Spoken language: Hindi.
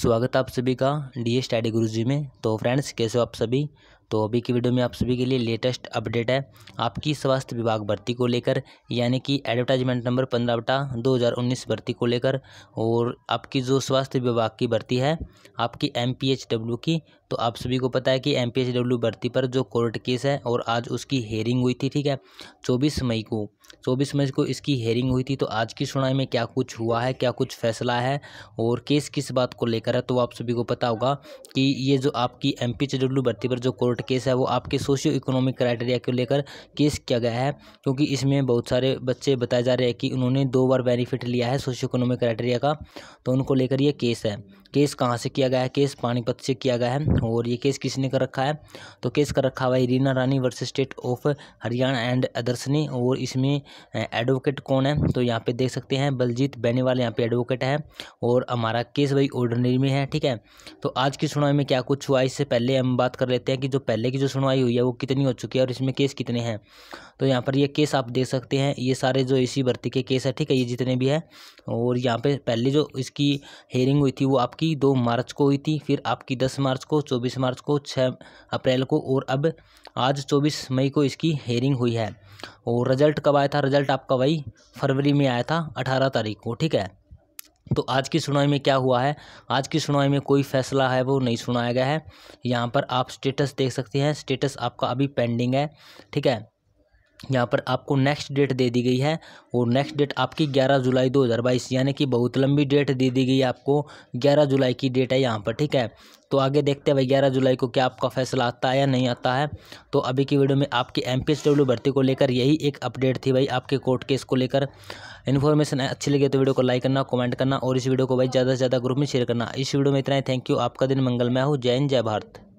स्वागत आप सभी का डी एस टाइडी गुरु जी में तो फ्रेंड्स कैसे हो आप सभी तो अभी की वीडियो में आप सभी के लिए लेटेस्ट अपडेट है आपकी स्वास्थ्य विभाग भर्ती को लेकर यानी कि एडवर्टाइजमेंट नंबर पंद्रह बटा दो हज़ार उन्नीस भर्ती को लेकर और आपकी जो स्वास्थ्य विभाग की भर्ती है आपकी एम पी एच डब्ल्यू की तो आप सभी को पता है कि एम पी भर्ती पर जो कोर्ट केस है और आज उसकी हेयरिंग हुई थी ठीक है चौबीस मई को चौबीस मई को इसकी हेयरिंग हुई थी तो आज की सुनाई में क्या कुछ हुआ है क्या कुछ फैसला है और केस किस बात को लेकर है तो आप सभी को पता होगा कि ये जो आपकी एम पी भर्ती पर जो कोर्ट केस है वो आपके सोशियो इकोनॉमिक क्राइटेरिया को लेकर केस किया गया है क्योंकि इसमें बहुत सारे बच्चे बताए जा रहे हैं कि उन्होंने दो बार बेनिफिट लिया है सोशियो इकोनॉमिक क्राइटेरिया का तो उनको लेकर यह केस है केस कहाँ से किया गया है केस पानीपत से किया गया है और ये केस किसने कर रखा है तो केस कर रखा हुआ है Reena Rani versus state of Haryana and others ने और इसमें एडवोकेट कौन है तो यहाँ पे देख सकते हैं बलजीत बैनीवाल यहाँ पे एडवोकेट है और हमारा केस भाई ऑर्डनरी में है ठीक है तो आज की सुनवाई में क्या कुछ हुआ इससे पहले हम बात कर लेते हैं कि जो पहले की जो सुनवाई हुई है वो कितनी हो चुकी है और इसमें केस कितने हैं तो यहाँ पर ये केस आप देख सकते हैं ये सारे जो इसी भर्ती के केस है ठीक है ये जितने भी है और यहाँ पे पहले जो इसकी हेयरिंग हुई थी वो आपकी आपकी दो मार्च को हुई थी फिर आपकी दस मार्च को चौबीस मार्च को छः अप्रैल को और अब आज चौबीस मई को इसकी हेयरिंग हुई है और रिजल्ट कब आया था रिजल्ट आपका वही फरवरी में आया था अठारह तारीख को ठीक है तो आज की सुनवाई में क्या हुआ है आज की सुनवाई में कोई फैसला है वो नहीं सुनाया गया है यहाँ पर आप स्टेटस देख सकते हैं स्टेटस आपका अभी पेंडिंग है ठीक है यहाँ पर आपको नेक्स्ट डेट दे दी गई है और नेक्स्ट डेट आपकी 11 जुलाई 2022 यानी कि बहुत लंबी डेट दे दी गई है आपको 11 जुलाई की डेट है यहाँ पर ठीक है तो आगे देखते हैं भाई ग्यारह जुलाई को क्या आपका फैसला आता है या नहीं आता है तो अभी की वीडियो में आपकी एम भर्ती को लेकर यही एक अपडेट थी भाई आपके कोर्ट केस को लेकर इन्फॉर्मेशन अच्छी लगी तो वीडियो को लाइक करना कमेंट करना और इस वीडियो को भाई ज़्यादा से ज़्यादा ग्रुप में शेयर करना इस वीडियो में इतना ही थैंक यू आपका दिन मंगलमय हो जय हिंद जय भारत